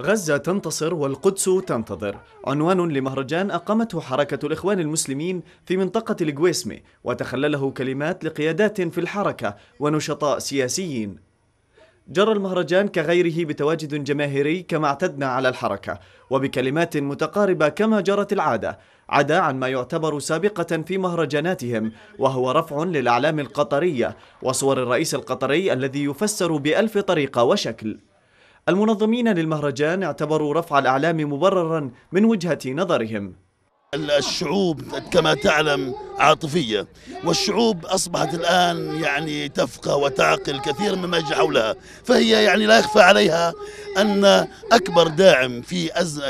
غزة تنتصر والقدس تنتظر عنوان لمهرجان أقامته حركة الإخوان المسلمين في منطقة القويسمة وتخلله كلمات لقيادات في الحركة ونشطاء سياسيين جرى المهرجان كغيره بتواجد جماهيري كما اعتدنا على الحركة وبكلمات متقاربة كما جرت العادة عدا عن ما يعتبر سابقة في مهرجاناتهم وهو رفع للأعلام القطرية وصور الرئيس القطري الذي يفسر بألف طريقة وشكل المنظمين للمهرجان اعتبروا رفع الأعلام مبررا من وجهة نظرهم الشعوب كما تعلم عاطفية والشعوب أصبحت الآن يعني تفقه وتعقل كثير مما يجري حولها فهي يعني لا يخفى عليها أن أكبر داعم في أز...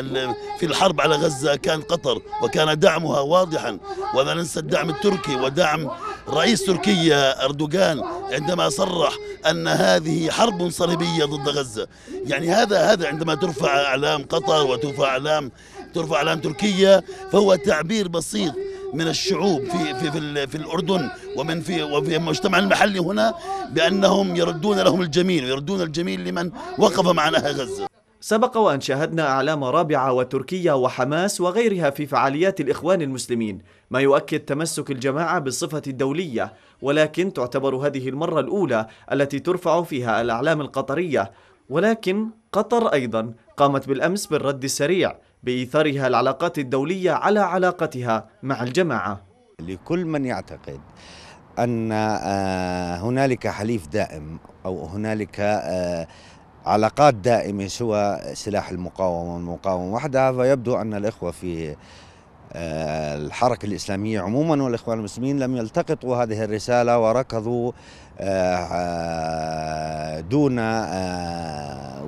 في الحرب على غزة كان قطر وكان دعمها واضحا ولا ننسى الدعم التركي ودعم رئيس تركيا أردوغان عندما صرح أن هذه حرب صليبية ضد غزة يعني هذا هذا عندما ترفع أعلام قطر وترفع أعلام ترفع أعلام تركيا فهو تعبير بسيط من الشعوب في في في, في الاردن ومن في وفي المجتمع المحلي هنا بانهم يردون لهم الجميل ويردون الجميل لمن وقف مع نهى غزه سبق وأن شاهدنا أعلام رابعة وتركيا وحماس وغيرها في فعاليات الإخوان المسلمين ما يؤكد تمسك الجماعة بالصفة الدولية ولكن تعتبر هذه المرة الأولى التي ترفع فيها الأعلام القطرية ولكن قطر أيضا قامت بالأمس بالرد السريع بإيثارها العلاقات الدولية على علاقتها مع الجماعة لكل من يعتقد أن آه، هنالك حليف دائم أو هنالك آه، علاقات دائمة سوى سلاح المقاومة والمقاومة وحدها فيبدو أن الإخوة في آه، الحركة الإسلامية عموما والإخوان المسلمين لم يلتقطوا هذه الرسالة وركضوا آه، آه، دون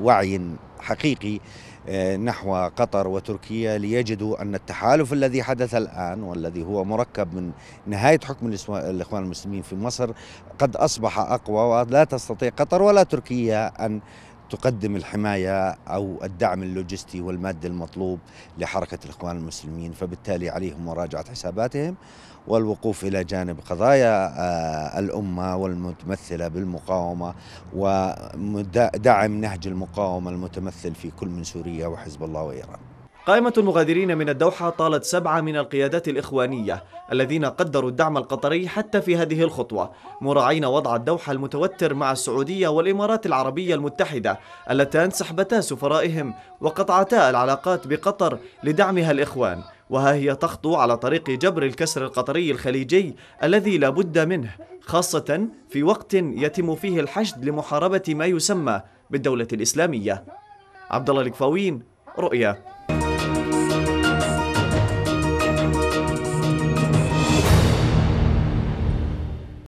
وعي حقيقي نحو قطر وتركيا ليجدوا أن التحالف الذي حدث الآن والذي هو مركب من نهاية حكم الإخوان المسلمين في مصر قد أصبح أقوى ولا تستطيع قطر ولا تركيا أن تقدم الحماية أو الدعم اللوجستي والمادي المطلوب لحركة الإخوان المسلمين فبالتالي عليهم مراجعة حساباتهم والوقوف إلى جانب قضايا آه، الأمة والمتمثلة بالمقاومة ودعم نهج المقاومة المتمثل في كل من سوريا وحزب الله وإيران قائمة المغادرين من الدوحة طالت سبعة من القيادات الإخوانية الذين قدروا الدعم القطري حتى في هذه الخطوة مراعين وضع الدوحة المتوتر مع السعودية والإمارات العربية المتحدة اللتان سحبتا سفرائهم وقطعتا العلاقات بقطر لدعمها الإخوان وها هي تخطو على طريق جبر الكسر القطري الخليجي الذي لا بد منه خاصة في وقت يتم فيه الحشد لمحاربة ما يسمى بالدولة الإسلامية عبد الله الكفاوين رؤيا